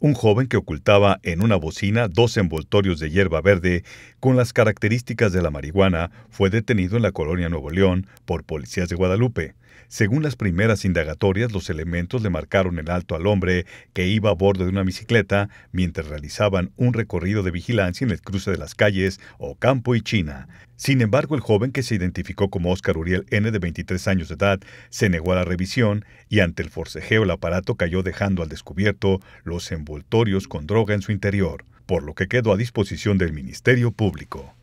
un joven que ocultaba en una bocina dos envoltorios de hierba verde con las características de la marihuana, fue detenido en la colonia Nuevo León por policías de Guadalupe. Según las primeras indagatorias, los elementos le marcaron el alto al hombre que iba a bordo de una bicicleta mientras realizaban un recorrido de vigilancia en el cruce de las calles Ocampo y China. Sin embargo, el joven que se identificó como Oscar Uriel N de 23 años de edad se negó a la revisión y ante el forcejeo el aparato cayó dejando al descubierto los envoltorios con droga en su interior, por lo que quedó a disposición del Ministerio Público.